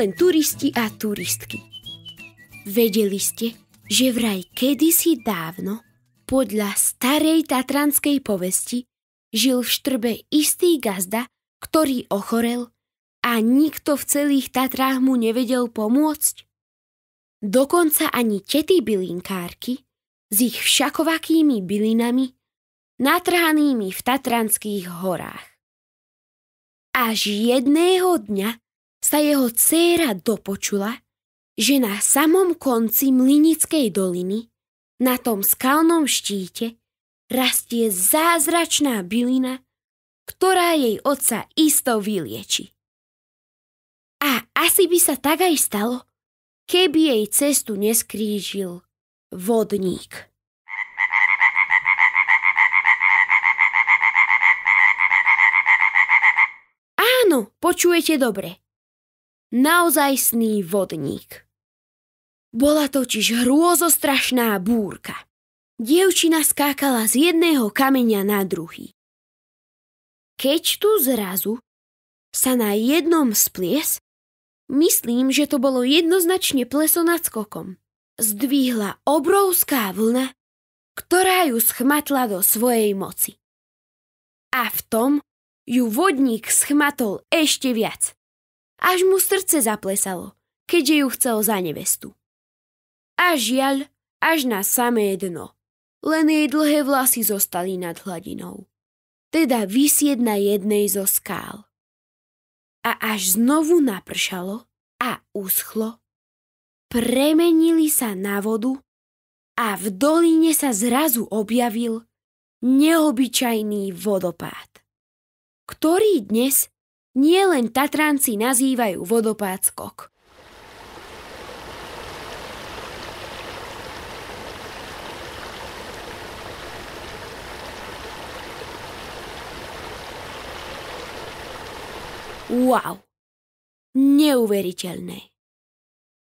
len turisti a turistky. Vedeli ste, že vraj kedysi dávno, podľa starej tatranskej povesti, žil v štrbe istý gazda, ktorý ochorel a nikto v celých Tatrách mu nevedel pomôcť. Dokonca ani tety bylinkárky s ich všakovakými bylinami natrhanými v Tatranských horách. Až jedného dňa sa jeho dcéra dopočula, že na samom konci Mlinickej doliny, na tom skalnom štíte, rastie zázračná bylina, ktorá jej oca isto vylieči. A asi by sa tak aj stalo, keby jej cestu neskrížil vodník. Áno, počujete dobre naozajstný vodník. Bola totiž hrôzostrašná búrka. Dievčina skákala z jedného kameňa na druhý. Keď tu zrazu sa na jednom splies, myslím, že to bolo jednoznačne pleso nad skokom, zdvihla obrovská vlna, ktorá ju schmatla do svojej moci. A v tom ju vodník schmatol ešte viac. Až mu srdce zaplesalo, keďže ju chcel za nevestu. A žiaľ, až na samé dno. Len jej dlhé vlasy zostali nad hladinou. Teda vysied na jednej zo skál. A až znovu napršalo a uschlo, premenili sa na vodu a v doline sa zrazu objavil neobyčajný vodopád, ktorý dnes nie len Tatranci nazývajú vodopád skok. Wow! Neuveriteľné.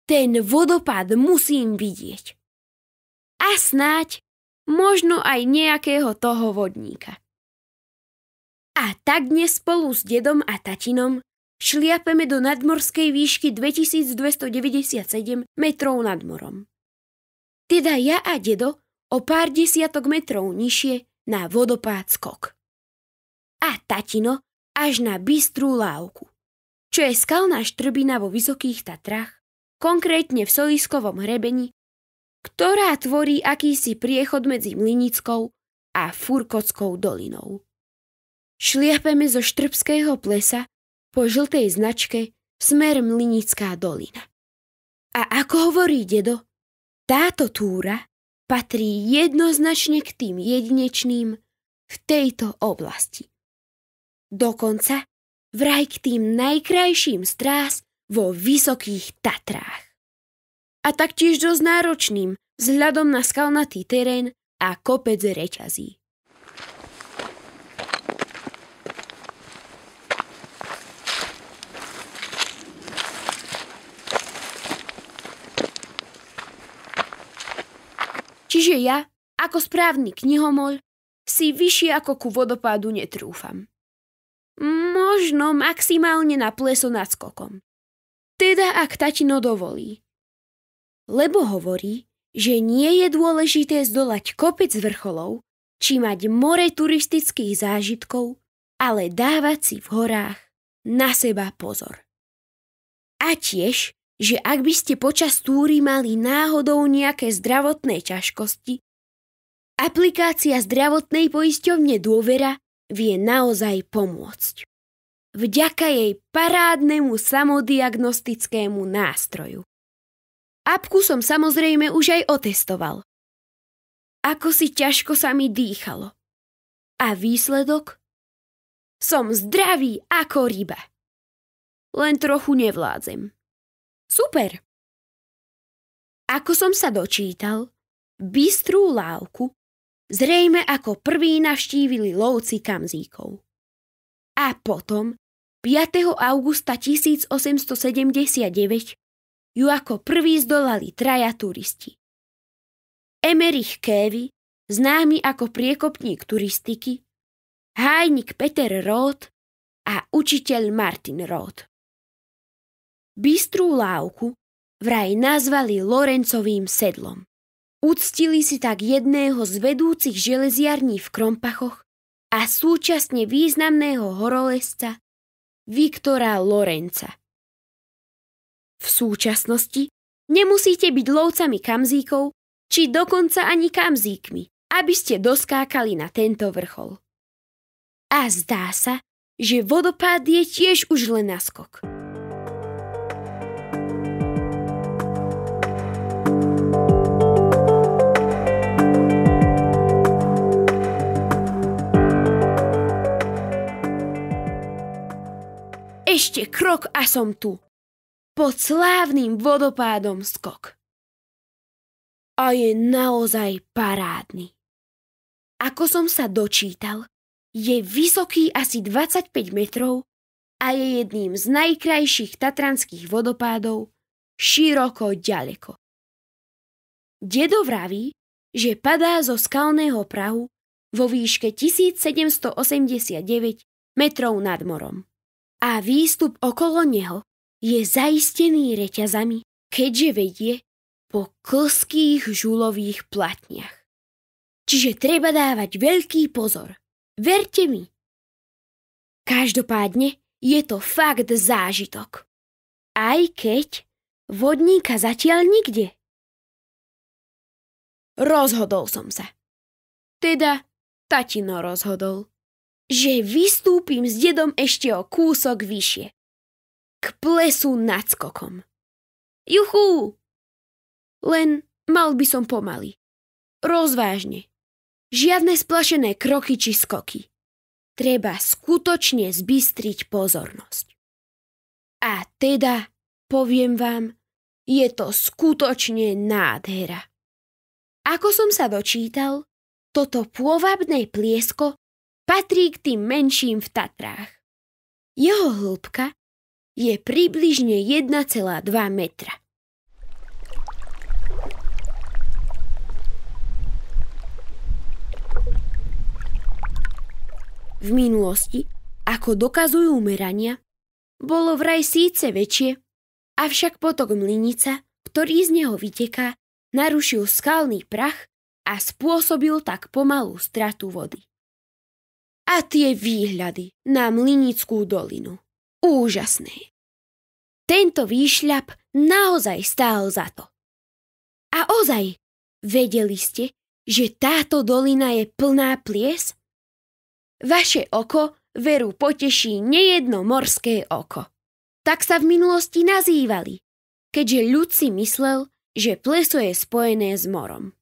Ten vodopád musím vidieť. A snáď možno aj nejakého toho vodníka. A tak dnes spolu s dedom a tatinom šliapeme do nadmorskej výšky 2297 metrov nad morom. Teda ja a dedo o pár desiatok metrov nižšie na vodopád skok. A tatino až na bystrú lávku, čo je skalná štrbina vo Vysokých Tatrách, konkrétne v Soliskovom hrebení, ktorá tvorí akýsi priechod medzi Mlinickou a Furkockou dolinou. Šliapeme zo Štrbského plesa po žltej značke smer Mlinická dolina. A ako hovorí dedo, táto túra patrí jednoznačne k tým jedinečným v tejto oblasti. Dokonca vraj k tým najkrajším strás vo Vysokých Tatrách. A taktiež dosť náročným vzhľadom na skalnatý terén a kopec reťazí. Čiže ja, ako správny knihomol, si vyššie ako ku vodopádu netrúfam. Možno maximálne na pleso nad skokom. Teda ak tatino dovolí. Lebo hovorí, že nie je dôležité zdolať kopec vrcholov, či mať more turistických zážitkov, ale dávať si v horách na seba pozor. A tiež, že ak by ste počas túry mali náhodou nejaké zdravotné ťažkosti, aplikácia zdravotnej poisťovne Dôvera vie naozaj pomôcť. Vďaka jej parádnemu samodiagnostickému nástroju. Apku som samozrejme už aj otestoval. Ako si ťažko sa mi dýchalo. A výsledok? Som zdravý ako ryba. Len trochu nevládzem. Super! Ako som sa dočítal, bystrú lávku zrejme ako prvý navštívili lovci kamzíkov. A potom, 5. augusta 1879, ju ako prvý zdolali traja turisti. Emerich Kévy, známy ako priekopník turistiky, hájnik Peter Roth a učiteľ Martin Roth. Bystrú lávku vraj nazvali Lorencovým sedlom. Uctili si tak jedného z vedúcich železiarní v Krompachoch a súčasne významného horolesca Viktora Lorenca. V súčasnosti nemusíte byť lovcami kamzíkov, či dokonca ani kamzíkmi, aby ste doskákali na tento vrchol. A zdá sa, že vodopád je tiež už len naskok. Ešte krok a som tu. Pod slávnym vodopádom skok. A je naozaj parádny. Ako som sa dočítal, je vysoký asi 25 metrov a je jedným z najkrajších tatranských vodopádov široko ďaleko. Dedo vraví, že padá zo skalného prahu vo výške 1789 metrov nad morom a výstup okolo neho je zaistený reťazami, keďže vedie po klských žulových platniach. Čiže treba dávať veľký pozor. Verte mi. Každopádne je to fakt zážitok. Aj keď vodníka zatiaľ nikde. Rozhodol som sa. Teda tatino rozhodol že vystúpim s dedom ešte o kúsok vyššie. K plesu nad skokom. Juchú! Len mal by som pomaly. Rozvážne. Žiadne splašené kroky či skoky. Treba skutočne zbystriť pozornosť. A teda, poviem vám, je to skutočne nádhera. Ako som sa dočítal, toto pôvabné pliesko patrí k tým menším v Tatrách. Jeho hĺbka je približne 1,2 metra. V minulosti, ako dokazujú merania, bolo vraj síce väčšie, avšak potok Mlinica, ktorý z neho vyteká, narušil skalný prach a spôsobil tak pomalú stratu vody a tie výhľady na Mlinickú dolinu. Úžasné. Tento výšľap naozaj stál za to. A ozaj, vedeli ste, že táto dolina je plná plies? Vaše oko veru poteší nejedno morské oko. Tak sa v minulosti nazývali, keďže ľud si myslel, že pleso je spojené s morom.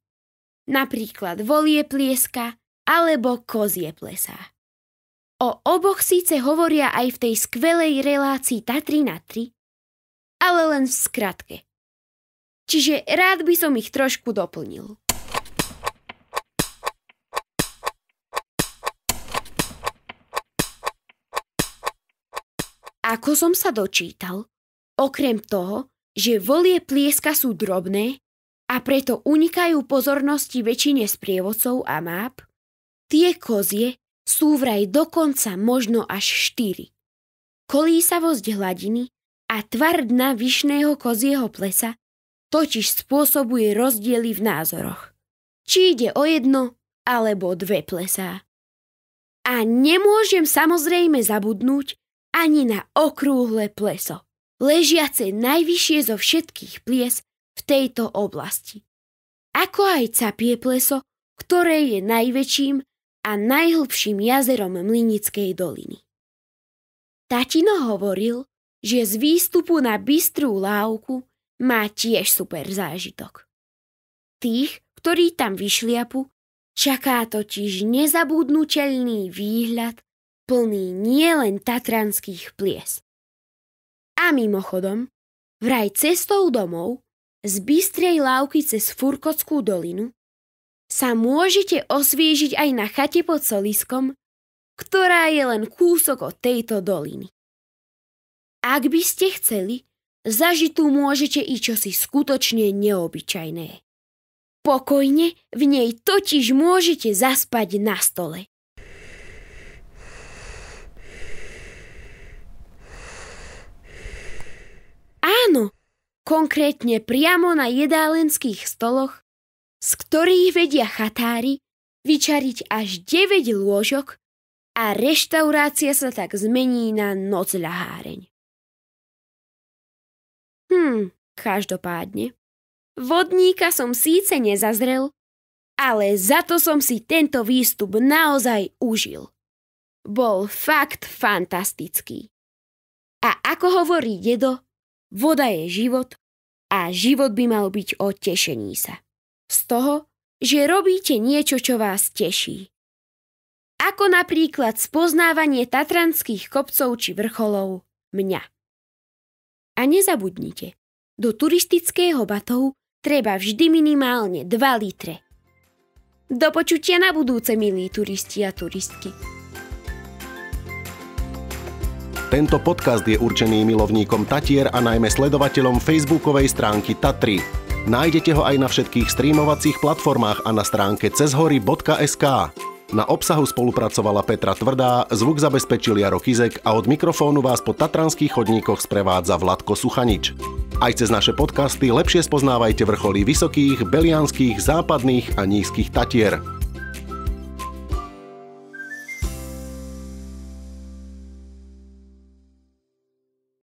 Napríklad volie plieska alebo kozie plesá. O oboch síce hovoria aj v tej skvelej relácii Tatry na 3, ale len v skratke. Čiže rád by som ich trošku doplnil. Ako som sa dočítal, okrem toho, že volie plieska sú drobné a preto unikajú pozornosti väčšine sprievodcov a máp, tie kozie sú vraj dokonca možno až štyri. Kolísavosť hladiny a tvar dna vyšného kozieho plesa totiž spôsobuje rozdiely v názoroch. Či ide o jedno alebo dve plesá. A nemôžem samozrejme zabudnúť ani na okrúhle pleso, ležiace najvyššie zo všetkých plies v tejto oblasti. Ako aj capie pleso, ktoré je najväčším a najhlbším jazerom Mlinickej doliny. Tatino hovoril, že z výstupu na bystrú lávku má tiež super zážitok. Tých, ktorí tam vyšliapu, čaká totiž nezabudnutelný výhľad plný nielen tatranských plies. A mimochodom, vraj cestou domov z Bystrej lávky cez Furkockú dolinu sa môžete osviežiť aj na chate pod Soliskom, ktorá je len kúsok od tejto doliny. Ak by ste chceli, zažiť tu môžete i čosi skutočne neobyčajné. Pokojne v nej totiž môžete zaspať na stole. Áno, konkrétne priamo na jedálenských stoloch z ktorých vedia chatári vyčariť až 9 lôžok a reštaurácia sa tak zmení na nocľaháreň. Hm, každopádne. Vodníka som síce nezazrel, ale za to som si tento výstup naozaj užil. Bol fakt fantastický. A ako hovorí dedo, voda je život a život by mal byť o tešení sa z toho, že robíte niečo, čo vás teší. Ako napríklad spoznávanie tatranských kopcov či vrcholov mňa. A nezabudnite, do turistického batohu treba vždy minimálne 2 litre. Do počutia na budúce, milí turisti a turistky. Tento podcast je určený milovníkom Tatier a najmä sledovateľom facebookovej stránky Tatry. Nájdete ho aj na všetkých streamovacích platformách a na stránke cezhory.sk. Na obsahu spolupracovala Petra Tvrdá, zvuk zabezpečil Jaro Kizek a od mikrofónu vás po tatranských chodníkoch sprevádza Vladko Suchanič. Aj cez naše podcasty lepšie spoznávajte vrcholy vysokých, belianských, západných a nízkych tatier.